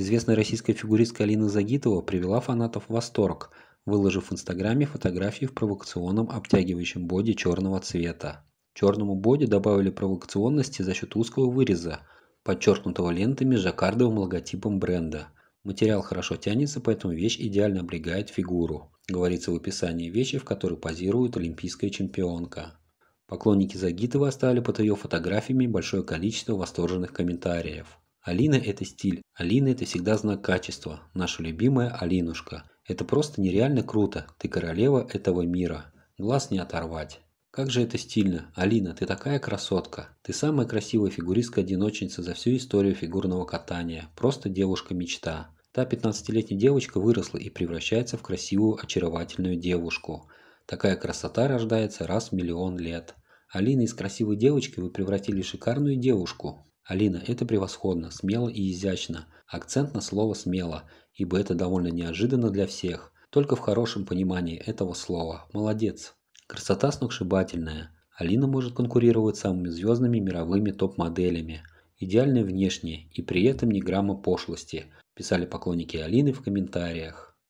Известная российская фигуристка Алина Загитова привела фанатов в восторг, выложив в Инстаграме фотографии в провокационном обтягивающем боди черного цвета. Черному боди добавили провокационности за счет узкого выреза, подчеркнутого лентами с жаккардовым логотипом бренда. Материал хорошо тянется, поэтому вещь идеально облегает фигуру. Говорится в описании вещи, в которой позирует олимпийская чемпионка. Поклонники Загитова оставили под ее фотографиями большое количество восторженных комментариев. Алина – это стиль, Алина – это всегда знак качества, наша любимая Алинушка. Это просто нереально круто, ты королева этого мира, глаз не оторвать. Как же это стильно. Алина, ты такая красотка. Ты самая красивая фигуристка-одиночница за всю историю фигурного катания. Просто девушка-мечта. Та 15-летняя девочка выросла и превращается в красивую, очаровательную девушку. Такая красота рождается раз в миллион лет. Алина из красивой девочки вы превратили в шикарную девушку. Алина, это превосходно, смело и изящно. Акцент на слово «смело», ибо это довольно неожиданно для всех. Только в хорошем понимании этого слова. Молодец. Красота сногсшибательная. Алина может конкурировать с самыми звездными мировыми топ-моделями. Идеально внешне и при этом ни грамма пошлости, писали поклонники Алины в комментариях.